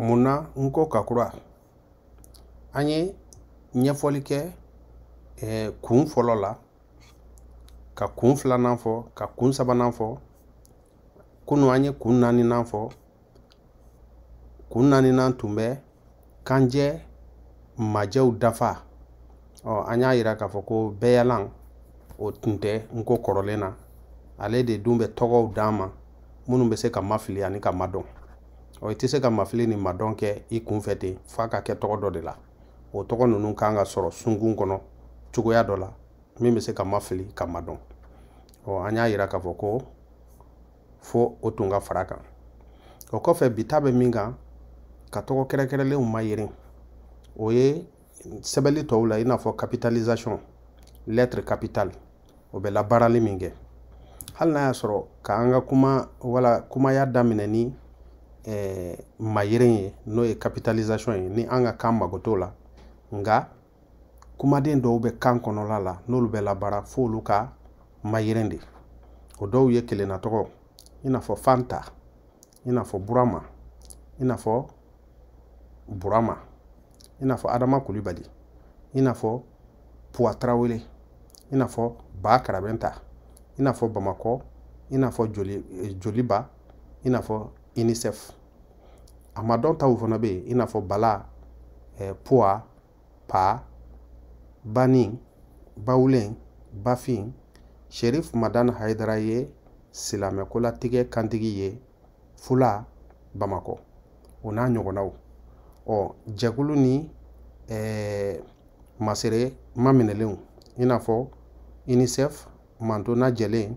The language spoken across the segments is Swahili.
muna n ko kakura an ye ɲɛfɔli kɛ eh, kun fɔlɔ la ka kun filanan fɔ ka kun sabanan fɔ kunu an ye kun naaninan fɔ kun naaninan tun bɛ kanjɛ majɛw dafa ɔ an y'a yira k'a fɔ ko bɛɛyalan o tun tɛ n ko kɔrɔlen na ale de dun bɛ tɔgɔw d'an ma minnu bɛ se ka mafili ani ka madɔn i tɛ se ka mafili ni madɔn kɛ i kunfɛ ten f'a ka kɛ tɔgɔ dɔ de la o tɔgɔ ninnu kan ka sɔrɔ sunkun kɔnɔ cogoya dɔ la min bɛ se ka mafili ka madɔn ɔ an y'a yira k'a fɔ ko fo o tun ka fara kan o kɔfɛ bi ta bɛ min kan ka tɔgɔ kɛrɛnkɛrɛnlenw ma yeren o ye sɛbɛli tɔw la i n'a fɔ capitalisation lettre capital o bɛ labaarali min kɛ hali n'a y'a sɔrɔ k'an ka kuma wala kumaya daminɛ ni eh, mayeren ye n'o ye capitalisation ye ni an ka kan magoto la nga kumaden dɔw bɛ kan kɔnɔla la n'olu bɛ labara f'olu ka mayeren de o dɔw ye kelennatɔgɔ i n'a fɔ fanta i n'a fɔ burama i n'a fɔ burama i n'a fɔ adama kulibali i n'a fɔ puwatarawele i n'a fɔ ba karabɛnta i n'a fɔ bamakɔ i n'a fɔ eh, joliba i n'a fɔ unicef a taw fana bɛ yen i n'a fɔ bala eh, poa pa banin bawulen bafin sherif madan haidara ye silamɛkolatigɛ kantigi ye fula bamakɔ o n'a ɲɔgɔnnaw ɔ jɛkulu ni eh, masere maminɛlenw i n'a fɔ unicef manto najɛlen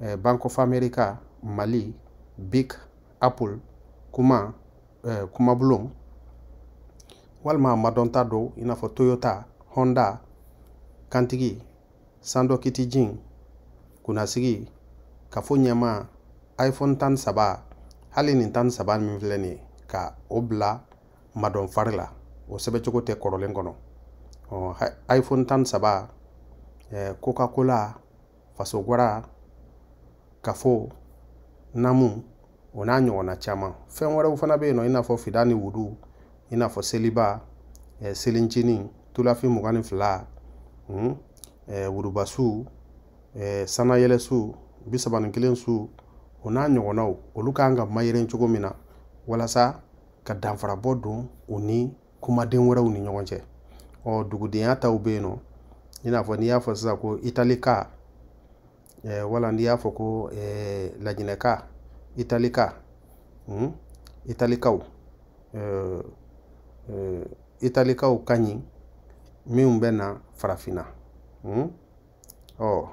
eh, bank of america mali bik apple kuma eh, kuma bulon walima madonta do i n'a toyota honda kantigi sando kiti jin sigi kafo ɲɛma iphone tan saba hali nin tan saba min filɛ nin ka o bila madon fari la o sɛbɛcogo tɛ kɔrɔlen kɔnɔ ɔ iphone tan saba eh, coca cola fasogwara kafo namu o n'a ɲɔgɔnna caman fɛn wɛrɛw fana bɛ yen nɔ i n'a fɔ fida ni wudu i n'a fɔ seliba eh, selincinin tulafin mugan ni fila mm, eh, wurubasu eh, sanayɛlɛsu bi saba ni kelen su o n'a ɲɔgɔnnaw olu kan ka mayɛlɛn cogo min na walasa ka danfarabɔ don u ni kumaden wɛrɛw ni ɲɔgɔn cɛ ɔ dugudenya taw bɛ yen nɔ i n'a fɔ n'i y'a fɔ sisan ko italika eh, wala n'i y'a fɔ ko eh, laginɛka italica italika hmm? italikaw euh, euh, italikaw ka ɲi minw bɛ na farafina mm? ɔ oh.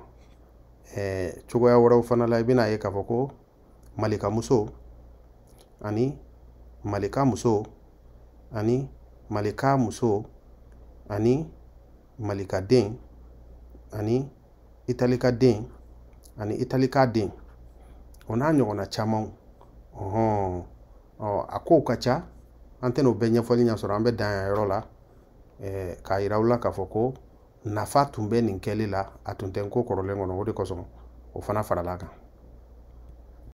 eh, cogoya wɛrɛw fana la i bɛna ye k'a ko malika muso ani malika muso ani malika muso ani malikaden ani italikaden ani italikaden o n'a ɲɔgɔnna oho o ɔ a kow ka ca an tɛn'o bɛɛ da ɲɛ sɔrɔ an bɛ dan yɔrɔ la k'a yira aw k'a fɔ ko nafa tun bɛ nin kɛli la a tun tɛ n ko kɔrɔlen kɔnɔ o de kosɔn o fana faral'a kan